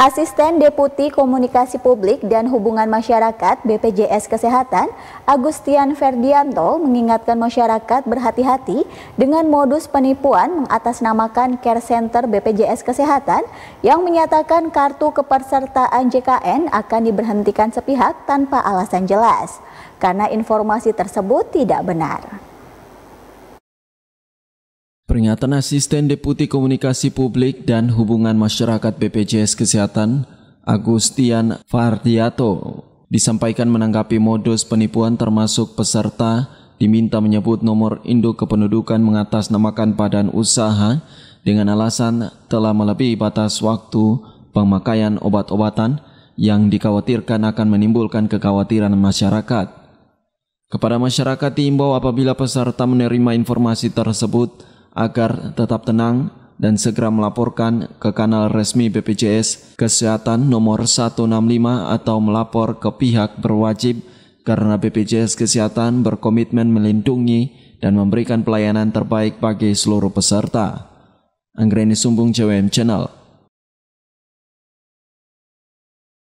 Asisten Deputi Komunikasi Publik dan Hubungan Masyarakat BPJS Kesehatan, Agustian Ferdianto mengingatkan masyarakat berhati-hati dengan modus penipuan mengatasnamakan care center BPJS Kesehatan yang menyatakan kartu kepesertaan JKN akan diberhentikan sepihak tanpa alasan jelas karena informasi tersebut tidak benar. Pernyataan Asisten Deputi Komunikasi Publik dan Hubungan Masyarakat BPJS Kesehatan, Agustian Fardiato, disampaikan menanggapi modus penipuan termasuk peserta diminta menyebut nomor induk kependudukan mengatasnamakan badan usaha dengan alasan telah melebihi batas waktu pemakaian obat-obatan yang dikhawatirkan akan menimbulkan kekhawatiran masyarakat. Kepada masyarakat diimbau apabila peserta menerima informasi tersebut, agar tetap tenang dan segera melaporkan ke kanal resmi BPJS Kesehatan nomor 165 atau melapor ke pihak berwajib karena BPJS Kesehatan berkomitmen melindungi dan memberikan pelayanan terbaik bagi seluruh peserta. Anggreni Sumbung Cwm Channel